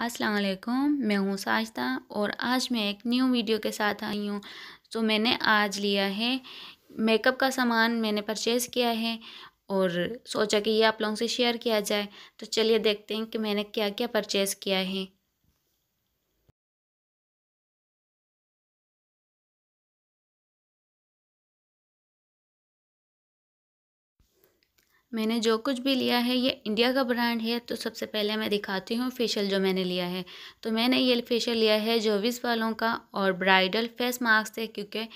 अस्सलाम वालेकुम मैं हूँ साजदा और आज मैं एक न्यू वीडियो के साथ आई हूँ तो मैंने आज लिया है मेकअप का सामान मैंने परचेज़ किया है और सोचा कि ये आप लोगों से शेयर किया जाए तो चलिए देखते हैं कि मैंने क्या क्या परचेज़ किया है मैंने जो कुछ भी लिया है ये इंडिया का ब्रांड है तो सबसे पहले मैं दिखाती हूँ फेशियल जो मैंने लिया है तो मैंने ये फेशियल लिया है जोविस वालों का और ब्राइडल फेस मास्क है क्योंकि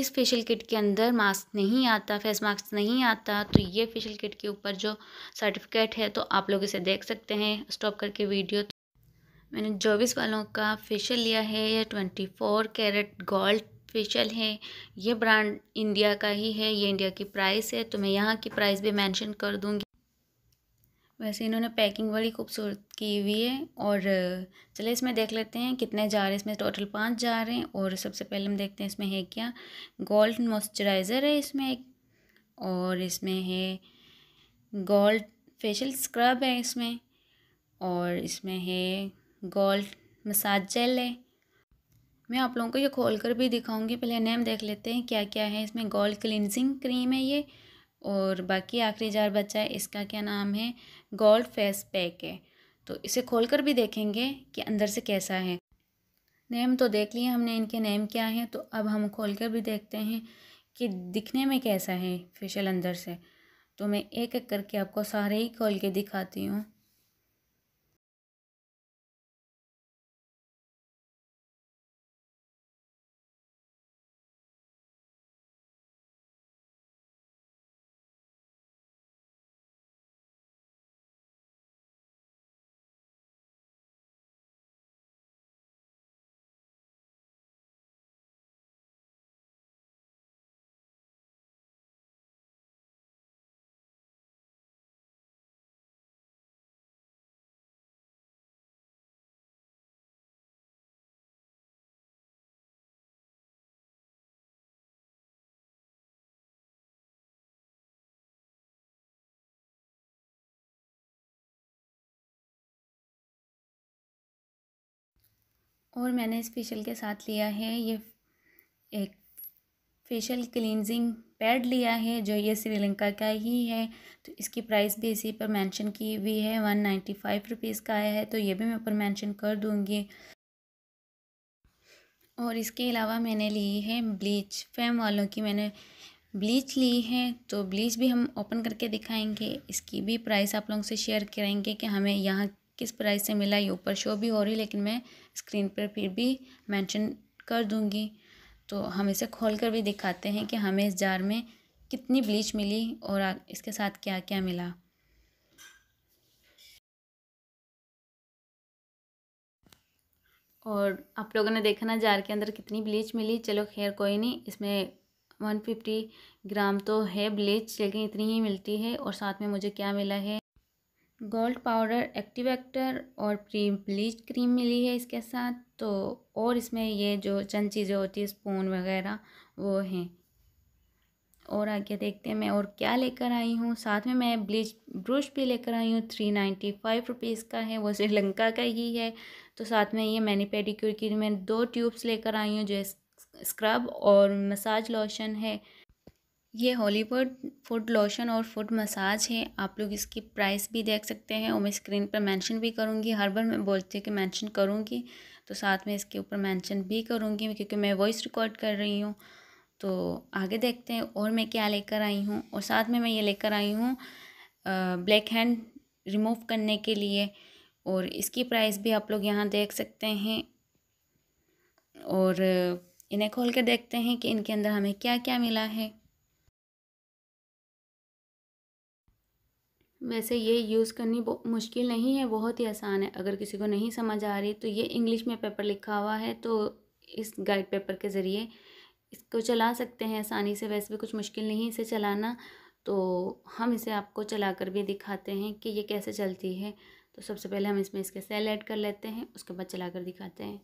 इस फेशियल किट के अंदर मास्क नहीं आता फेस मास्क नहीं आता तो ये फेशियल किट के ऊपर जो सर्टिफिकेट है तो आप लोग इसे देख सकते हैं स्टॉप करके वीडियो तो मैंने चौबीस वालों का फेशियल लिया है ये twenty four carat gold facial है ये ब्रांड इंडिया का ही है ये इंडिया की प्राइस है तो मैं यहाँ की प्राइस भी मेंशन कर दूँगी वैसे इन्होंने पैकिंग बड़ी खूबसूरत की हुई है और चले इसमें देख लेते हैं कितने जार हैं इसमें टोटल पाँच जार हैं और सबसे पहले हम देखते हैं इसमें है क्या गोल्ड मॉइस्चराइज़र है इसमें एक और इसमें है गोल्ड फेशियल स्क्रब है इसमें और इसमें है गोल्ड मसाज जेल है मैं आप लोगों को ये खोल कर भी दिखाऊंगी पहले नेम देख लेते हैं क्या क्या है इसमें गोल्ड क्लिनजिंग क्रीम है ये और बाकी आखिरी जार बच्चा है इसका क्या नाम है गोल्ड फेस पैक है तो इसे खोल कर भी देखेंगे कि अंदर से कैसा है नेम तो देख लिए हमने इनके नेम क्या हैं तो अब हम खोल कर भी देखते हैं कि दिखने में कैसा है फेशियल अंदर से तो मैं एक एक करके आपको सारे ही खोल के दिखाती हूँ और मैंने इस फेशियल के साथ लिया है ये एक फेशियल क्लिनजिंग पैड लिया है जो ये श्रीलंका का ही है तो इसकी प्राइस भी इसी पर मेंशन की हुई है वन नाइन्टी फाइव रुपीज़ का आया है तो ये भी मैं ऊपर मेंशन कर दूँगी और इसके अलावा मैंने ली है ब्लीच फैम वालों की मैंने ब्लीच ली है तो ब्लीच भी हम ओपन करके दिखाएंगे इसकी भी प्राइस आप लोगों से शेयर करेंगे कि हमें यहाँ किस प्राइस से मिला ये ऊपर शो भी हो रही लेकिन मैं स्क्रीन पर फिर भी मेंशन कर दूंगी तो हम इसे खोल कर भी दिखाते हैं कि हमें इस जार में कितनी ब्लीच मिली और इसके साथ क्या क्या मिला और आप लोगों ने देखा ना जार के अंदर कितनी ब्लीच मिली चलो खैर कोई नहीं इसमें वन फिफ्टी ग्राम तो है ब्लीच लेकिन इतनी ही मिलती है और साथ में मुझे क्या मिला है गोल्ड पाउडर एक्टिव एक्टर और प्री ब्लीच क्रीम मिली है इसके साथ तो और इसमें ये जो चंद चीज़ें होती है स्पून वगैरह वो हैं और आगे देखते हैं मैं और क्या लेकर आई हूँ साथ में मैं ब्लीच ब्रश भी लेकर आई हूँ थ्री नाइन्टी फाइव रुपीज़ का है वो श्रीलंका का ही है तो साथ में ये मैंने पेडिक्योर की मैं दो ट्यूब्स लेकर आई हूँ जो स्क्रब और मसाज लोशन है ये हॉलीवुड फुट लोशन और फुट मसाज है आप लोग इसकी प्राइस भी देख सकते हैं और मैं स्क्रीन पर मेंशन भी करूँगी हर बार मैं बोलती हूँ कि मेंशन करूँगी तो साथ में इसके ऊपर मेंशन भी करूँगी क्योंकि मैं वॉइस रिकॉर्ड कर रही हूँ तो आगे देखते हैं और मैं क्या लेकर आई हूँ और साथ में मैं ये लेकर आई हूँ ब्लैक हैंड रिमूव करने के लिए और इसकी प्राइस भी आप लोग यहाँ देख सकते हैं और इन्हें खोल के देखते हैं कि इनके अंदर हमें क्या क्या मिला है वैसे ये यूज़ करनी मुश्किल नहीं है बहुत ही आसान है अगर किसी को नहीं समझ आ रही तो ये इंग्लिश में पेपर लिखा हुआ है तो इस गाइड पेपर के ज़रिए इसको चला सकते हैं आसानी से वैसे भी कुछ मुश्किल नहीं इसे चलाना तो हम इसे आपको चला कर भी दिखाते हैं कि ये कैसे चलती है तो सबसे पहले हम इसमें इसके सेल ऐड कर लेते हैं उसके बाद चला कर दिखाते हैं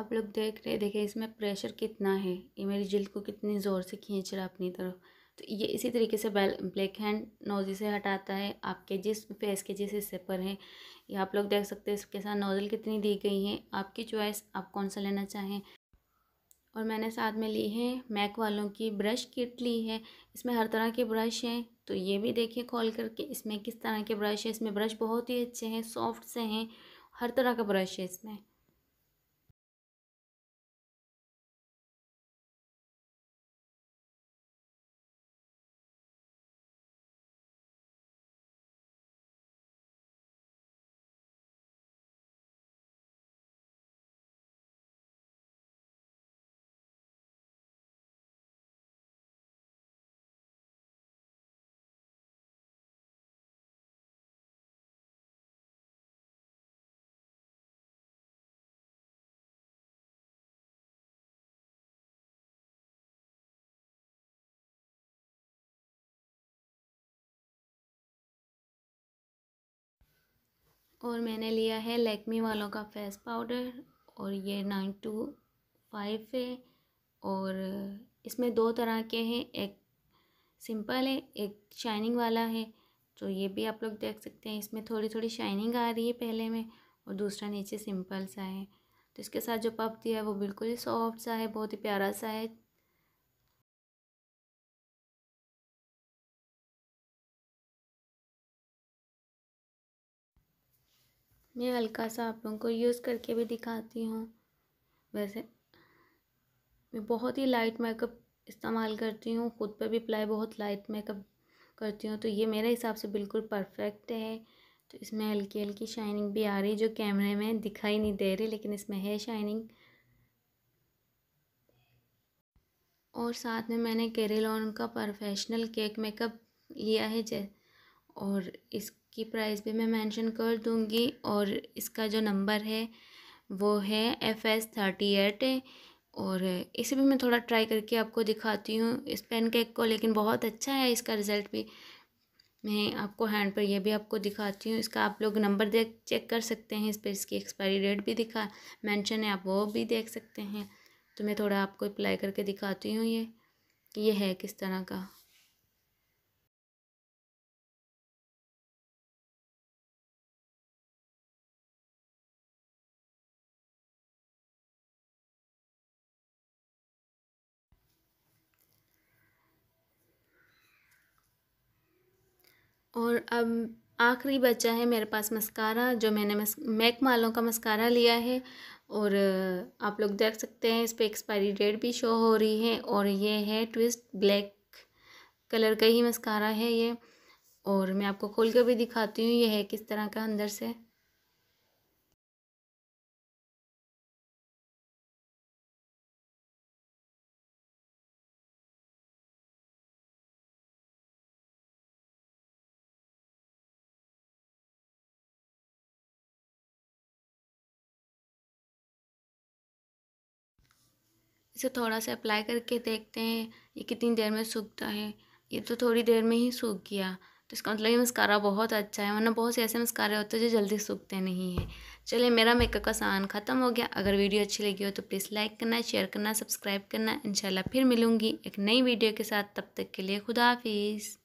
आप लोग देख रहे देखें इसमें प्रेशर कितना है ये मेरी जिल्द को कितनी ज़ोर से खींच रहा है अपनी तरफ तो ये इसी तरीके से ब्लैक हैंड नोज़ी से हटाता है आपके जिस फेस के जिस हिस्से पर है ये आप लोग देख सकते हैं इसके साथ नोज़ल कितनी दी गई है आपकी चॉइस आप कौन सा लेना चाहें और मैंने साथ में ली है मैक वालों की ब्रश किट ली है इसमें हर तरह के ब्रश हैं तो ये भी देखिए खोल करके इसमें किस तरह के ब्रश है इसमें ब्रश बहुत ही अच्छे हैं सॉफ्ट से हैं हर तरह का ब्रश है इसमें और मैंने लिया है लैक्मी वालों का फेस पाउडर और ये नाइन टू फाइव है और इसमें दो तरह के हैं एक सिंपल है एक शाइनिंग वाला है तो ये भी आप लोग देख सकते हैं इसमें थोड़ी थोड़ी शाइनिंग आ रही है पहले में और दूसरा नीचे सिंपल सा है तो इसके साथ जो पफ दिया है वो बिल्कुल ही सॉफ्ट सा है बहुत ही प्यारा सा है मैं हल्का सा आप लोगों को यूज़ करके भी दिखाती हूँ वैसे मैं बहुत ही लाइट मेकअप इस्तेमाल करती हूँ ख़ुद पर भी अप्लाई बहुत लाइट मेकअप करती हूँ तो ये मेरे हिसाब से बिल्कुल परफेक्ट है तो इसमें हल्की हल्की शाइनिंग भी आ रही जो कैमरे में दिखाई नहीं दे रही लेकिन इसमें है शाइनिंग और साथ में मैंने केरेलॉन का प्रोफेशनल केक मेकअप लिया है जैसे और इसकी प्राइस भी मैं मेंशन कर दूँगी और इसका जो नंबर है वो है एफ़ एस थर्टी एट और इसे भी मैं थोड़ा ट्राई करके आपको दिखाती हूँ इस पेन केक को लेकिन बहुत अच्छा है इसका रिज़ल्ट भी मैं आपको हैंड पर यह भी आपको दिखाती हूँ इसका आप लोग नंबर देख चेक कर सकते हैं इस पर इसकी एक्सपायरी डेट भी दिखा मेंशन है आप वो भी देख सकते हैं तो मैं थोड़ा आपको अप्लाई करके दिखाती हूँ ये ये है किस तरह का और अब आखिरी बचा है मेरे पास मस्कारा जो मैंने मैक मालों का मस्कारा लिया है और आप लोग देख सकते हैं इस पर एक्सपायरी डेट भी शो हो रही है और ये है ट्विस्ट ब्लैक कलर का ही मस्कारा है ये और मैं आपको खोल कर भी दिखाती हूँ ये है किस तरह का अंदर से इसे थोड़ा सा अप्लाई करके देखते हैं ये कितनी देर में सूखता है ये तो थोड़ी देर में ही सूख गया तो इसका मतलब ये मस्कारा बहुत अच्छा है वरना बहुत से ऐसे मस्कारे होते हैं जो जल्दी सूखते नहीं हैं चलिए मेरा मेकअप का सामान ख़त्म हो गया अगर वीडियो अच्छी लगी हो तो प्लीज़ लाइक करना शेयर करना सब्सक्राइब करना इंशाल्लाह फिर मिलूँगी एक नई वीडियो के साथ तब तक के लिए खुदा हाफिज़